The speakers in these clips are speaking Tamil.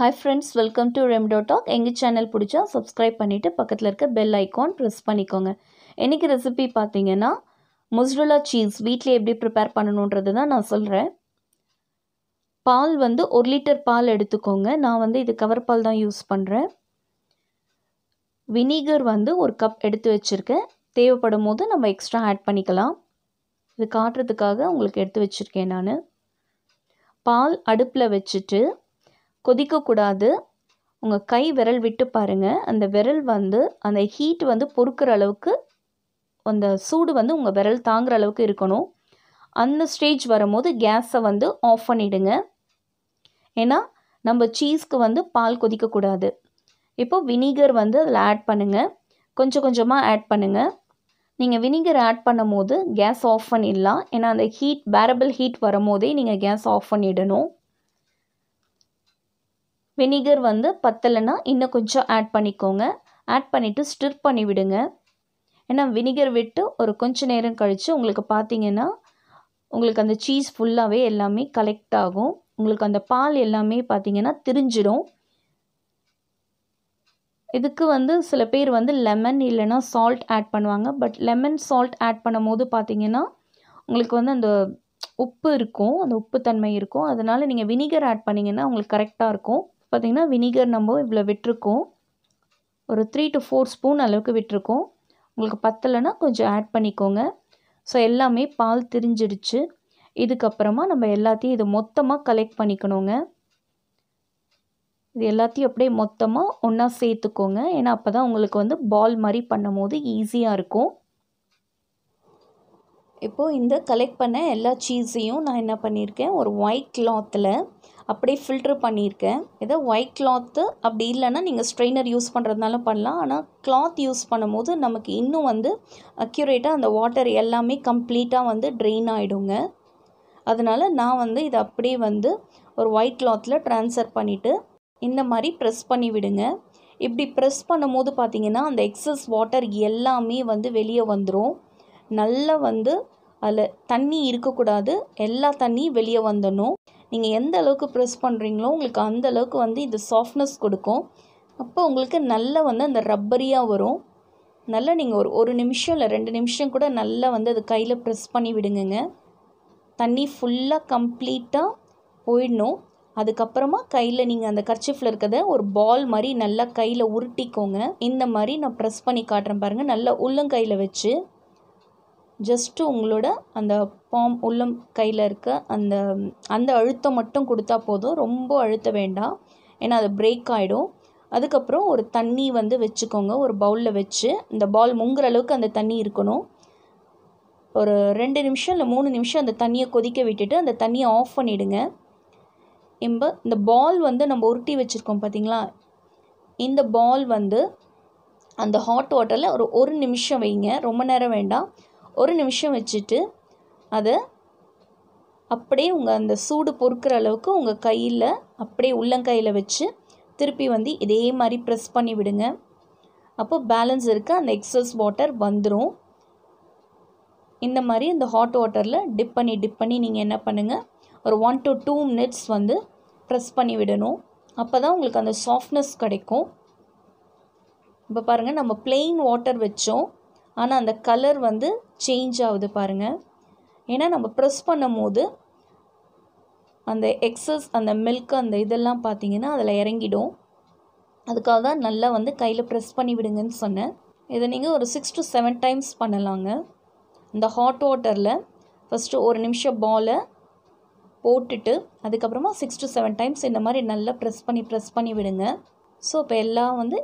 ஹாய் ஃப்ரெண்ட்ஸ் வெல்கம் டு ரெம்டோ டாக் எங்கள் சேனல் பிடிச்சா சப்ஸ்கிரைப் பண்ணிவிட்டு பக்கத்தில் இருக்க பெல் ஐக்கான் ப்ரெஸ் பண்ணிக்கோங்க இன்றைக்கி ரெசிபி பார்த்தீங்கன்னா மொஸ்ரலா சீஸ் வீட்டில் எப்படி ப்ரிப்பேர் பண்ணணுன்றது தான் நான் சொல்கிறேன் பால் வந்து ஒரு லிட்டர் பால் எடுத்துக்கோங்க நான் வந்து இது கவர் பால் தான் யூஸ் பண்ணுறேன் வினிகர் வந்து ஒரு கப் எடுத்து வச்சுருக்கேன் தேவைப்படும் போது நம்ம எக்ஸ்ட்ரா ஆட் பண்ணிக்கலாம் இது காட்டுறதுக்காக உங்களுக்கு எடுத்து வச்சுருக்கேன் நான் பால் அடுப்பில் வச்சுட்டு கொதிக்கக்கூடாது உங்கள் கை விரல் விட்டு பாருங்கள் அந்த விரல் வந்து அந்த ஹீட் வந்து பொறுக்கிற அளவுக்கு அந்த சூடு வந்து உங்கள் விரல் தாங்குற அளவுக்கு இருக்கணும் அந்த ஸ்டேஜ் வரும்போது கேஸை வந்து ஆஃப் பண்ணிவிடுங்க ஏன்னா நம்ம சீஸ்க்கு வந்து பால் கொதிக்கக்கூடாது இப்போது வினிகர் வந்து அதில் ஆட் பண்ணுங்கள் கொஞ்சம் கொஞ்சமாக ஆட் பண்ணுங்கள் நீங்கள் வினிகர் ஆட் பண்ணும் போது கேஸ் ஆஃப் பண்ணிடலாம் ஏன்னா அந்த ஹீட் பேரபிள் ஹீட் வரும்போதே நீங்கள் கேஸ் ஆஃப் பண்ணிடணும் வினிகர் வந்து பத்தலைன்னா இன்னும் கொஞ்சம் ஆட் பண்ணிக்கோங்க ஆட் பண்ணிவிட்டு ஸ்டிர் பண்ணி விடுங்க ஏன்னா வினிகர் விட்டு ஒரு கொஞ்சம் நேரம் கழித்து உங்களுக்கு பார்த்தீங்கன்னா உங்களுக்கு அந்த சீஸ் ஃபுல்லாகவே எல்லாமே கலெக்ட் ஆகும் உங்களுக்கு அந்த பால் எல்லாமே பார்த்திங்கன்னா திரிஞ்சிடும் இதுக்கு வந்து சில பேர் வந்து லெமன் இல்லைனா சால்ட் ஆட் பண்ணுவாங்க பட் லெமன் சால்ட் ஆட் பண்ணும் போது பார்த்திங்கன்னா உங்களுக்கு வந்து அந்த உப்பு இருக்கும் அந்த உப்பு தன்மை இருக்கும் அதனால் நீங்கள் வினிகர் ஆட் பண்ணிங்கன்னா உங்களுக்கு கரெக்டாக இருக்கும் பார்த்திங்கன்னா வினிகர் நம்ம இவ்வளோ விட்டுருக்கோம் ஒரு த்ரீ டு ஃபோர் ஸ்பூன் அளவுக்கு விட்டுருக்கோம் உங்களுக்கு பத்தலைன்னா கொஞ்சம் ஆட் பண்ணிக்கோங்க ஸோ எல்லாமே பால் திரிஞ்சிடுச்சு இதுக்கப்புறமா நம்ம எல்லாத்தையும் இதை மொத்தமாக கலெக்ட் பண்ணிக்கணுங்க இது எல்லாத்தையும் அப்படியே மொத்தமாக ஒன்றா சேர்த்துக்கோங்க ஏன்னா அப்போ தான் உங்களுக்கு வந்து பால் மாதிரி பண்ணும் போது ஈஸியாக இருக்கும் இப்போது இந்த கலெக்ட் பண்ண எல்லா சீஸையும் நான் என்ன பண்ணியிருக்கேன் ஒரு ஒயிட் கிளாத்தில் அப்படியே ஃபில்ட்ரு பண்ணியிருக்கேன் ஏதோ ஒயிட் கிளாத்து அப்படி இல்லைன்னா நீங்கள் ஸ்ட்ரெயினர் யூஸ் பண்ணுறதுனால பண்ணலாம் ஆனால் கிளாத் யூஸ் பண்ணும்போது நமக்கு இன்னும் வந்து அக்யூரேட்டாக அந்த வாட்டர் எல்லாமே கம்ப்ளீட்டாக வந்து ட்ரெயின் ஆகிடுங்க அதனால் நான் வந்து இதை அப்படியே வந்து ஒரு ஒயிட் கிளாத்தில் ட்ரான்ஸ்ஃபர் பண்ணிவிட்டு இந்த மாதிரி ப்ரெஸ் பண்ணி விடுங்க இப்படி ப்ரெஸ் பண்ணும்போது பார்த்திங்கன்னா அந்த எக்ஸஸ் வாட்டர் எல்லாமே வந்து வெளியே வந்துடும் நல்லா வந்து அதில் தண்ணி இருக்கக்கூடாது எல்லா தண்ணியும் வெளியே வந்துடணும் நீங்கள் எந்த அளவுக்கு ப்ரெஸ் பண்ணுறீங்களோ உங்களுக்கு அந்த அளவுக்கு வந்து இது சாஃப்ட்னஸ் கொடுக்கும் அப்போ உங்களுக்கு நல்லா வந்து அந்த ரப்பரியாக வரும் நல்லா நீங்கள் ஒரு ஒரு நிமிஷம் இல்லை ரெண்டு நிமிஷம் கூட நல்லா வந்து அது கையில் ப்ரெஸ் பண்ணி விடுங்கங்க தண்ணி ஃபுல்லாக கம்ப்ளீட்டாக போயிடணும் அதுக்கப்புறமா கையில் நீங்கள் அந்த கர்ச்சிஃபில் இருக்கிறத ஒரு பால் மாதிரி நல்லா கையில் உருட்டிக்கோங்க இந்த மாதிரி நான் ப்ரெஸ் பண்ணி காட்டுறேன் பாருங்கள் நல்லா உள்ளங்கையில் வச்சு ஜஸ்ட்டு உங்களோட அந்த பாம் உள்ளம் கையில் இருக்க அந்த அந்த அழுத்தம் மட்டும் கொடுத்தா போதும் ரொம்ப அழுத்த வேண்டாம் ஏன்னா அது பிரேக் ஆகிடும் அதுக்கப்புறம் ஒரு தண்ணி வந்து வச்சுக்கோங்க ஒரு பவுலில் வச்சு இந்த பால் முங்குற அளவுக்கு அந்த தண்ணி இருக்கணும் ஒரு ரெண்டு நிமிஷம் இல்லை மூணு நிமிஷம் அந்த தண்ணியை கொதிக்க விட்டுட்டு அந்த தண்ணியை ஆஃப் பண்ணிவிடுங்க இம்ப இந்த பால் வந்து நம்ம உருட்டி வச்சுருக்கோம் பார்த்திங்களா இந்த பால் வந்து அந்த ஹாட் வாட்டரில் ஒரு ஒரு நிமிஷம் வைங்க ரொம்ப நேரம் வேண்டாம் ஒரு நிமிஷம் வச்சுட்டு அதை அப்படியே உங்கள் அந்த சூடு பொறுக்கிற அளவுக்கு உங்கள் கையில் அப்படியே உள்ளங்கையில் வச்சு திருப்பி வந்து இதே மாதிரி ப்ரெஸ் பண்ணி விடுங்க அப்போது பேலன்ஸ் இருக்க அந்த எக்ஸஸ் வாட்டர் வந்துடும் இந்த மாதிரி இந்த ஹாட் வாட்டரில் டிப் பண்ணி டிப் பண்ணி நீங்கள் என்ன பண்ணுங்கள் ஒரு ஒன் டு டூ மினிட்ஸ் வந்து ப்ரெஸ் பண்ணி விடணும் அப்போ தான் உங்களுக்கு அந்த சாஃப்ட்னஸ் கிடைக்கும் இப்போ பாருங்கள் நம்ம பிளெயின் வாட்டர் வச்சோம் ஆனால் அந்த கலர் வந்து சேஞ்ச் ஆகுது பாருங்கள் ஏன்னா நம்ம ப்ரெஸ் பண்ணும் போது அந்த எக்ஸஸ் அந்த மில்க் அந்த இதெல்லாம் பார்த்தீங்கன்னா அதில் இறங்கிடும் அதுக்காக தான் நல்லா வந்து கையில் ப்ரெஸ் பண்ணி விடுங்கன்னு சொன்னேன் இதை நீங்கள் ஒரு சிக்ஸ் டு செவன் டைம்ஸ் பண்ணலாங்க இந்த ஹாட் வாட்டரில் ஃபஸ்ட்டு ஒரு நிமிஷம் பாலை போட்டுட்டு அதுக்கப்புறமா சிக்ஸ் டு செவன் டைம்ஸ் இந்த மாதிரி நல்லா ப்ரெஸ் பண்ணி ப்ரெஸ் பண்ணி விடுங்க ஸோ இப்போ எல்லாம் வந்து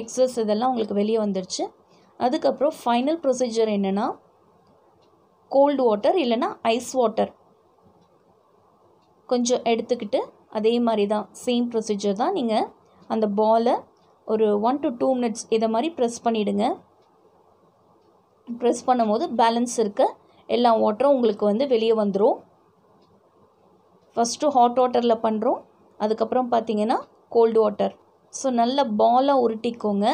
எக்ஸஸ் இதெல்லாம் உங்களுக்கு வெளியே வந்துடுச்சு அதுக்கப்புறம் ஃபைனல் ப்ரொசீஜர் என்னென்னா கோல்டு வாட்டர் இல்லைன்னா ஐஸ் வாட்டர் கொஞ்சம் எடுத்துக்கிட்டு அதே மாதிரி தான் சேம் ப்ரொசீஜர் தான் நீங்கள் அந்த பாலை ஒரு ஒன் டு டூ மினிட்ஸ் இதை மாதிரி ப்ரெஸ் பண்ணிவிடுங்க ப்ரெஸ் பண்ணும்போது பேலன்ஸ் இருக்க எல்லா வாட்டரும் உங்களுக்கு வந்து வெளியே வந்துடும் ஃபஸ்ட்டு ஹாட் வாட்டரில் பண்ணுறோம் அதுக்கப்புறம் பார்த்தீங்கன்னா கோல்டு வாட்டர் ஸோ நல்ல பாலாக உருட்டிக்கோங்க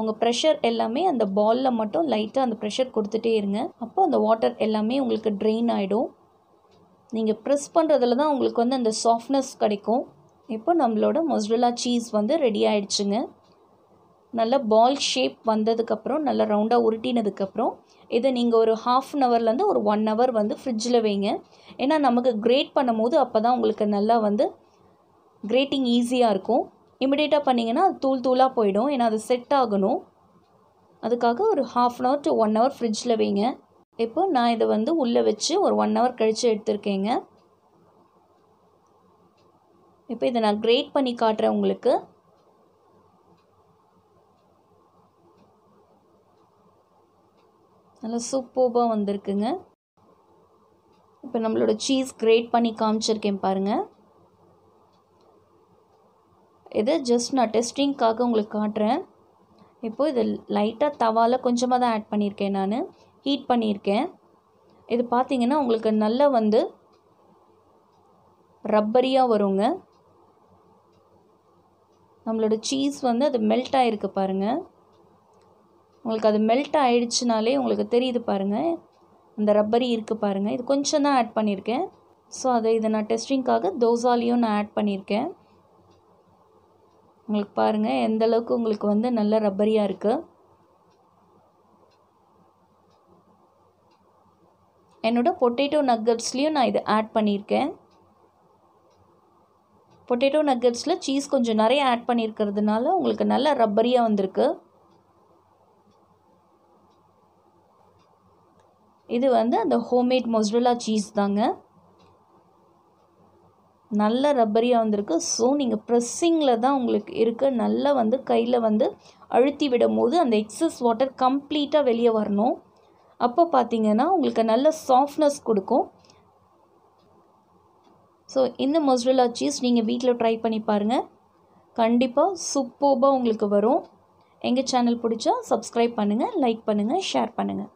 உங்கள் ப்ரெஷர் எல்லாமே அந்த பாலில் மட்டும் லைட்டாக அந்த ப்ரெஷர் கொடுத்துட்டே இருங்க அப்போ அந்த வாட்டர் எல்லாமே உங்களுக்கு ட்ரெயின் ஆகிடும் நீங்கள் ப்ரெஸ் பண்ணுறதுல தான் உங்களுக்கு வந்து அந்த சாஃப்ட்னஸ் கிடைக்கும் இப்போ நம்மளோட மொஸ்ரெல்லா சீஸ் வந்து ரெடி ஆகிடுச்சுங்க நல்லா பால் ஷேப் வந்ததுக்கப்புறம் நல்லா ரவுண்டாக உருட்டினதுக்கப்புறம் இதை நீங்கள் ஒரு ஹாஃப் அன் ஹவர்லேருந்து ஒரு ஒன் ஹவர் வந்து ஃப்ரிட்ஜில் வைங்க ஏன்னா நமக்கு கிரேட் பண்ணும் போது அப்போ தான் உங்களுக்கு நல்லா வந்து கிரேட்டிங் ஈஸியாக இருக்கும் இமிடியேட்டாக பண்ணிங்கன்னா அது தூள் தூளாக போயிடும் ஏன்னா அது செட் ஆகணும் அதுக்காக ஒரு half an hour to one hour ஃப்ரிட்ஜில் வைங்க இப்போ நான் இதை வந்து உள்ளே வச்சு ஒரு ஒன் ஹவர் கழித்து எடுத்துருக்கேங்க இப்போ இதை நான் கிரேட் பண்ணி காட்டுறேன் உங்களுக்கு நல்லா சூப்பர்பாக வந்திருக்குங்க இப்போ நம்மளோட சீஸ் கிரேட் பண்ணி காமிச்சிருக்கேன் பாருங்கள் இது ஜஸ்ட் நான் டெஸ்டிங்க்காக உங்களுக்கு காட்டுறேன் இப்போது இது லைட்டாக தவால கொஞ்சமாக தான் ஆட் பண்ணியிருக்கேன் நான் ஹீட் பண்ணியிருக்கேன் இது பார்த்தீங்கன்னா உங்களுக்கு நல்லா வந்து ரப்பரியாக வருங்க நம்மளோட சீஸ் வந்து அது மெல்ட் ஆகிருக்கு பாருங்கள் உங்களுக்கு அது மெல்ட் ஆகிடுச்சினாலே உங்களுக்கு தெரியுது பாருங்கள் அந்த ரப்பரி இருக்குது பாருங்கள் இது கொஞ்சம் தான் ஆட் பண்ணியிருக்கேன் ஸோ அதை இதை நான் டெஸ்டிங்க்காக தோசாலையும் நான் ஆட் பண்ணியிருக்கேன் உங்களுக்கு பாருங்கள் எந்த அளவுக்கு உங்களுக்கு வந்து நல்ல ரப்பரியாக இருக்குது என்னோட பொட்டேட்டோ நக்கட்ஸ்லேயும் நான் இது ஆட் பண்ணியிருக்கேன் பொட்டேட்டோ நக்கட்ஸில் சீஸ் கொஞ்சம் நிறைய ஆட் பண்ணியிருக்கிறதுனால உங்களுக்கு நல்ல ரப்பரியாக வந்திருக்கு இது வந்து அந்த ஹோம்மேட் மொஸ்ரலா சீஸ் தாங்க நல்ல ரப்பரியாக வந்திருக்கு ஸோ நீங்கள் ப்ரெஸ்ஸிங்கில் தான் உங்களுக்கு இருக்குது நல்லா வந்து கையில் வந்து அழுத்தி விடும் போது அந்த எக்ஸஸ் வாட்டர் கம்ப்ளீட்டாக வெளியே வரணும் அப்போ பார்த்தீங்கன்னா உங்களுக்கு நல்ல சாஃப்ட்னஸ் கொடுக்கும் ஸோ இந்த மொசுலா சீஸ் நீங்கள் வீட்டில் ட்ரை பண்ணி பாருங்கள் கண்டிப்பாக சூப்பர்பாக உங்களுக்கு வரும் எங்கள் சேனல் பிடிச்சா சப்ஸ்கிரைப் பண்ணுங்கள் லைக் பண்ணுங்கள் ஷேர் பண்ணுங்கள்